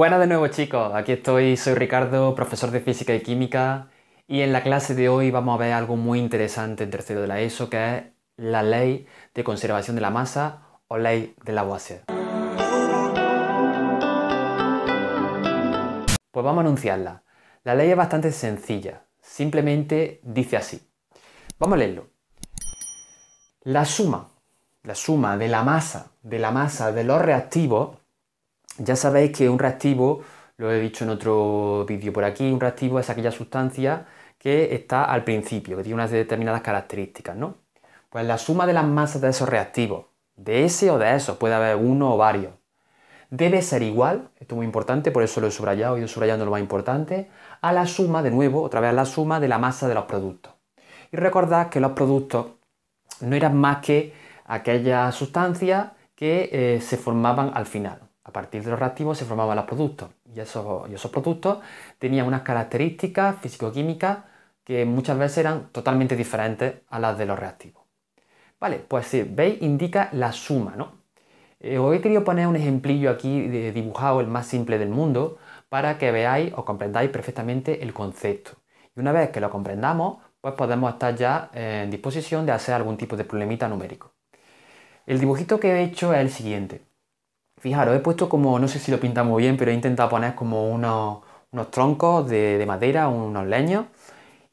Buenas de nuevo chicos, aquí estoy, soy Ricardo, profesor de física y química y en la clase de hoy vamos a ver algo muy interesante en tercero de la ESO que es la ley de conservación de la masa o ley de Lavoisier. Pues vamos a anunciarla. La ley es bastante sencilla, simplemente dice así. Vamos a leerlo. La suma, la suma de la masa, de la masa de los reactivos ya sabéis que un reactivo, lo he dicho en otro vídeo por aquí, un reactivo es aquella sustancia que está al principio, que tiene unas determinadas características, ¿no? Pues la suma de las masas de esos reactivos, de ese o de esos, puede haber uno o varios, debe ser igual, esto es muy importante, por eso lo he subrayado, he ido subrayando lo más importante, a la suma, de nuevo, otra vez a la suma de la masa de los productos. Y recordad que los productos no eran más que aquellas sustancias que eh, se formaban al final. A partir de los reactivos se formaban los productos y esos, productos tenían unas características físico-químicas que muchas veces eran totalmente diferentes a las de los reactivos. Vale, pues si veis, indica la suma, ¿no? Eh, os he querido poner un ejemplillo aquí de dibujado, el más simple del mundo, para que veáis o comprendáis perfectamente el concepto. Y una vez que lo comprendamos, pues podemos estar ya en disposición de hacer algún tipo de problemita numérico. El dibujito que he hecho es el siguiente. Fijaros, he puesto como, no sé si lo pintamos bien, pero he intentado poner como unos, troncos de, madera, unos leños.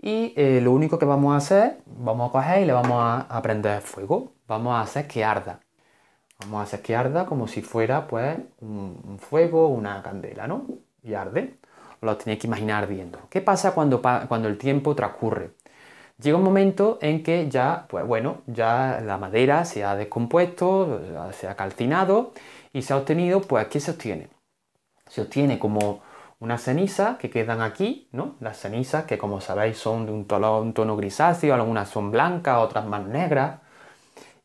Y eh, lo único que vamos a hacer, vamos a coger y le vamos a, prender fuego. Vamos a hacer que arda. Vamos a hacer que arda como si fuera pues un, fuego, una candela, ¿no? Y arde. Lo tenéis que imaginar ardiendo. ¿Qué pasa cuando, cuando el tiempo transcurre? Llega un momento en que ya, pues bueno, ya la madera se ha descompuesto, se ha calcinado y se ha obtenido, pues ¿qué se obtiene. Se obtiene como una ceniza que quedan aquí, ¿no? Las cenizas que como sabéis son de un tono, un tono grisáceo, algunas son blancas, otras más negras.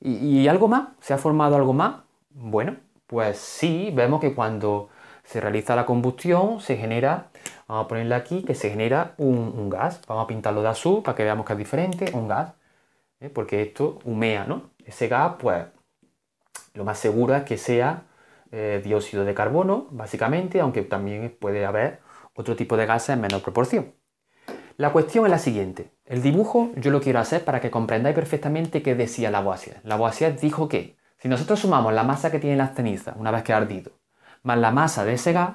Y, algo más? ¿Se ha formado algo más? Bueno, pues sí, vemos que cuando se realiza la combustión se genera, vamos a ponerle aquí, que se genera un, gas. Vamos a pintarlo de azul para que veamos que es diferente, un gas. ¿eh? Porque esto humea, ¿no? Ese gas, pues, lo más seguro es que sea eh, dióxido de carbono, básicamente, aunque también puede haber otro tipo de gases en menor proporción. La cuestión es la siguiente. El dibujo yo lo quiero hacer para que comprendáis perfectamente qué decía Lavoisier. Lavoisier dijo que si nosotros sumamos la masa que tiene las cenizas una vez que ha ardido, más la masa de ese gas,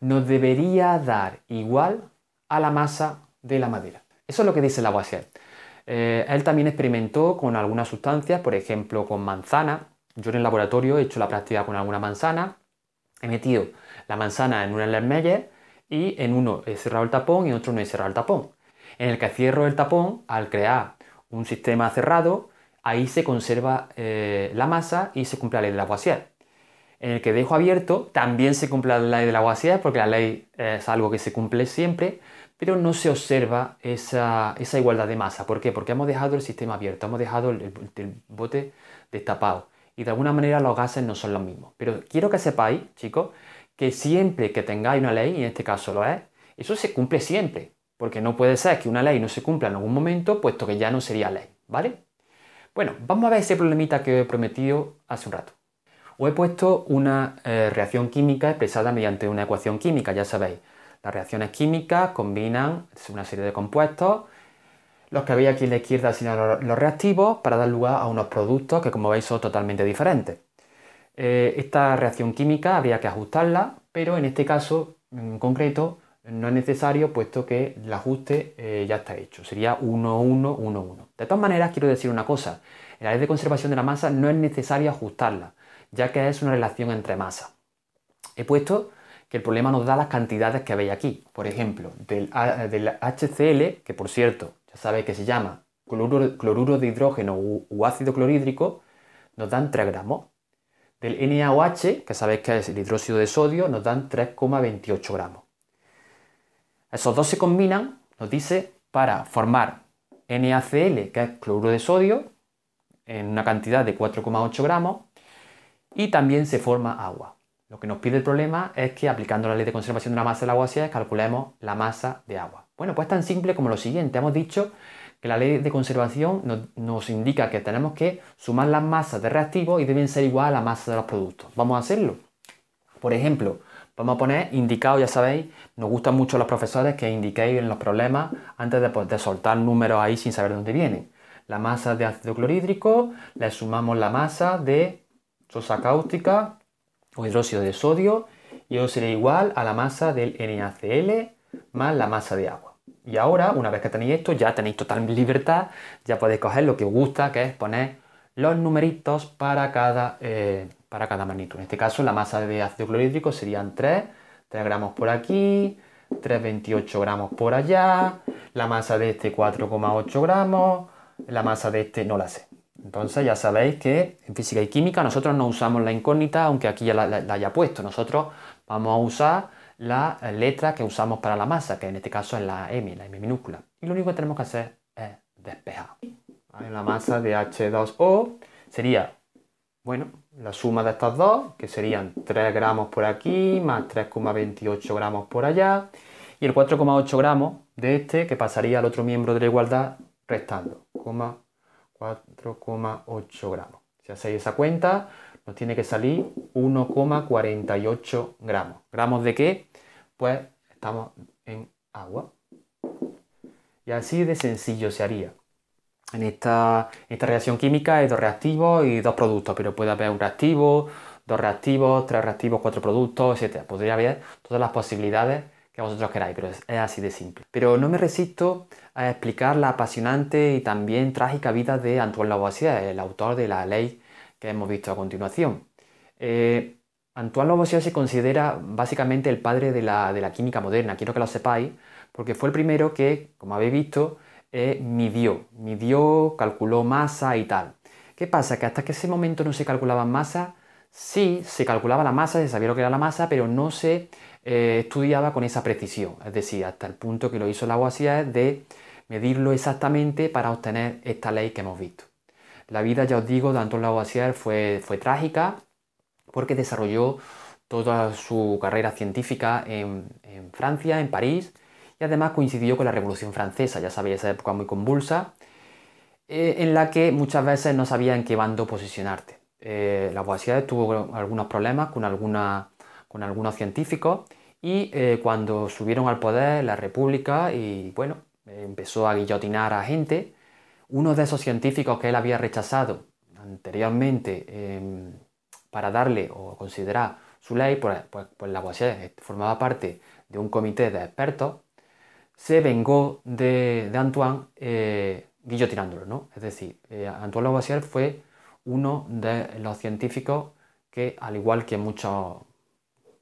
nos debería dar igual a la masa de la madera. Eso es lo que dice Lavoisier. Eh, él también experimentó con algunas sustancias, por ejemplo con manzana, yo en el laboratorio he hecho la práctica con alguna manzana, he metido la manzana en una Lermeyer y en uno he cerrado el tapón y en otro no he cerrado el tapón. En el que cierro el tapón, al crear un sistema cerrado, ahí se conserva eh, la masa y se cumple la ley de la Lavoisier. En el que dejo abierto, también se cumple la ley de la Lavoisier, porque la ley es algo que se cumple siempre, pero no se observa esa, igualdad de masa. ¿Por qué? Porque hemos dejado el sistema abierto, hemos dejado el bote destapado y de alguna manera los gases no son los mismos. Pero quiero que sepáis, chicos, que siempre que tengáis una ley, y en este caso lo es, eso se cumple siempre, porque no puede ser que una ley no se cumpla en algún momento, puesto que ya no sería ley, ¿vale? Bueno, vamos a ver ese problemita que os he prometido hace un rato. Os he puesto una eh, reacción química expresada mediante una ecuación química, ya sabéis. Las reacciones químicas combinan una serie de compuestos los que veis aquí en la izquierda sino los reactivos para dar lugar a unos productos que como veis son totalmente diferentes. Eh, esta reacción química habría que ajustarla, pero en este caso en concreto no es necesario puesto que el ajuste eh, ya está hecho. Sería 1, 1, 1, 1. De todas maneras, quiero decir una cosa. En la ley de conservación de la masa no es necesario ajustarla, ya que es una relación entre masa. He puesto que el problema nos da las cantidades que veis aquí. Por ejemplo, del HCl, que por cierto sabéis que se llama cloruro, de hidrógeno o u, ácido clorhídrico, nos dan 3 gramos. Del NaOH, que sabéis que es el hidróxido de sodio, nos dan 3,28 gramos. Esos dos se combinan, nos dice, para formar NaCl, que es cloruro de sodio, en una cantidad de 4,8 gramos, y también se forma agua. Lo que nos pide el problema es que aplicando la ley de conservación de la masa del agua sea, calculemos la masa de agua. Bueno, pues tan simple como lo siguiente. Hemos dicho que la ley de conservación nos, indica que tenemos que sumar las masas de reactivos y deben ser igual a la masa de los productos. Vamos a hacerlo. Por ejemplo, vamos a poner indicado, ya sabéis, nos gustan mucho los profesores que indiquéis en los problemas antes pues, de, soltar números ahí sin saber de dónde vienen. La masa de ácido clorhídrico, le sumamos la masa de sosa cáustica o hidróxido de sodio y eso sería igual a la masa del NaCl más la masa de agua. Y ahora, una vez que tenéis esto, ya tenéis total libertad, ya podéis coger lo que os gusta, que es poner los numeritos para cada, eh, para cada magnitud. En este caso, la masa de ácido clorhídrico serían 3, 3 gramos por aquí, 3,28 gramos por allá, la masa de este 4,8 gramos, la masa de este no la sé. Entonces ya sabéis que en física y química nosotros no usamos la incógnita, aunque aquí ya la, haya puesto. Nosotros vamos a usar la letra que usamos para la masa, que en este caso es la m, la m minúscula. Y lo único que tenemos que hacer es despejar. La masa de H2O sería, bueno, la suma de estas dos, que serían 3 gramos por aquí, más 3,28 gramos por allá, y el 4,8 gramos de este que pasaría al otro miembro de la igualdad restando, coma 4,8 gramos. Si hacéis esa cuenta, nos tiene que salir 1,48 gramos. ¿Gramos de qué? Pues estamos en agua. Y así de sencillo se haría. En esta, esta reacción química hay dos reactivos y dos productos, pero puede haber un reactivo, dos reactivos, tres reactivos, cuatro productos, etc. Podría haber todas las posibilidades que vosotros queráis, pero es, así de simple. Pero no me resisto a explicar la apasionante y también trágica vida de Antoine Lavoisier, el autor de la ley que hemos visto a continuación. Eh, Antoine Lavoisier se considera básicamente el padre de la, química moderna, quiero que lo sepáis, porque fue el primero que, como habéis visto, eh, midió, midió, calculó masa y tal. ¿Qué pasa? Que hasta que ese momento no se calculaba masa, sí se calculaba la masa, se sabía lo que era la masa, pero no se eh, estudiaba con esa precisión, es decir, hasta el punto que lo hizo la Lavoisier de medirlo exactamente para obtener esta ley que hemos visto. La vida, ya os digo, de Anton Lavoisier fue, fue trágica porque desarrolló toda su carrera científica en, Francia, en París, y además coincidió con la Revolución Francesa, ya sabéis, esa época muy convulsa, eh, en la que muchas veces no sabía en qué bando posicionarte. Eh, la Lavoisier tuvo algunos problemas con algunas con algunos científicos y eh, cuando subieron al poder la República y bueno, empezó a guillotinar a gente, uno de esos científicos que él había rechazado anteriormente em, para darle o considerar su ley, pues, pues, pues Lavoisier eh, formaba parte de un comité de expertos, se vengó de, Antoine eh, guillotinándolo, ¿no? Es decir, Antoine Lavoisier fue uno de los científicos que, al igual que muchos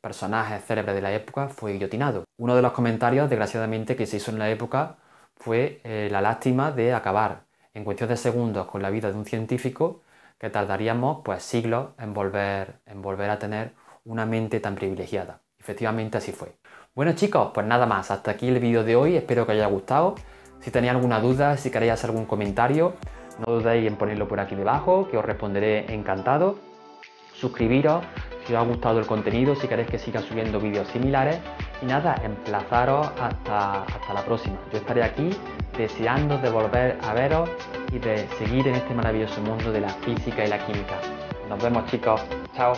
Personaje célebre de la época fue guillotinado. Uno de los comentarios, desgraciadamente, que se hizo en la época fue eh, la lástima de acabar en cuestión de segundos con la vida de un científico que tardaríamos pues siglos en volver, en volver a tener una mente tan privilegiada. Efectivamente así fue. Bueno chicos, pues nada más, hasta aquí el vídeo de hoy, espero que os haya gustado. Si tenéis alguna duda, si queréis hacer algún comentario, no dudéis en ponerlo por aquí debajo, que os responderé encantado. Suscribiros, si os ha gustado el contenido, si queréis que siga subiendo vídeos similares. Y nada, emplazaros hasta, hasta la próxima. Yo estaré aquí deseando de volver a veros y de seguir en este maravilloso mundo de la física y la química. Nos vemos chicos. Chao.